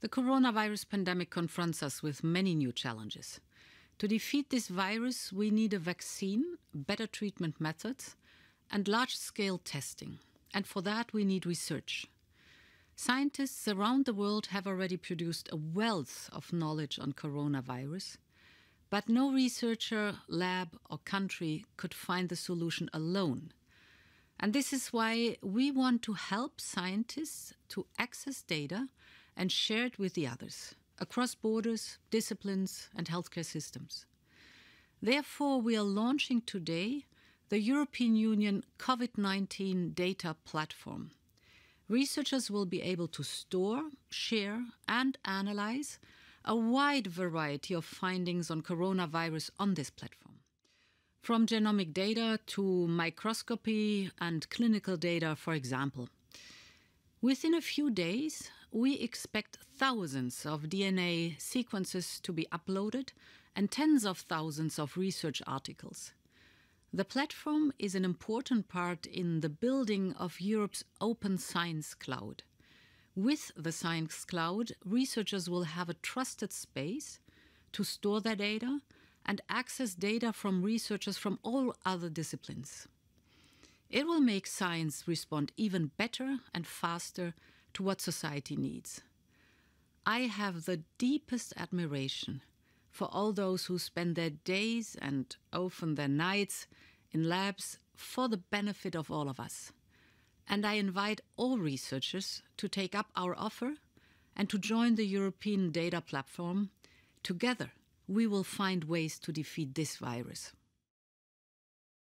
The coronavirus pandemic confronts us with many new challenges. To defeat this virus, we need a vaccine, better treatment methods, and large scale testing. And for that, we need research. Scientists around the world have already produced a wealth of knowledge on coronavirus, but no researcher, lab, or country could find the solution alone. And this is why we want to help scientists to access data and shared with the others across borders, disciplines, and healthcare systems. Therefore, we are launching today the European Union COVID 19 Data Platform. Researchers will be able to store, share, and analyze a wide variety of findings on coronavirus on this platform. From genomic data to microscopy and clinical data, for example. Within a few days, we expect thousands of DNA sequences to be uploaded and tens of thousands of research articles. The platform is an important part in the building of Europe's open science cloud. With the Science Cloud, researchers will have a trusted space to store their data and access data from researchers from all other disciplines. It will make science respond even better and faster to what society needs. I have the deepest admiration for all those who spend their days and often their nights in labs for the benefit of all of us. And I invite all researchers to take up our offer and to join the European Data Platform. Together, we will find ways to defeat this virus.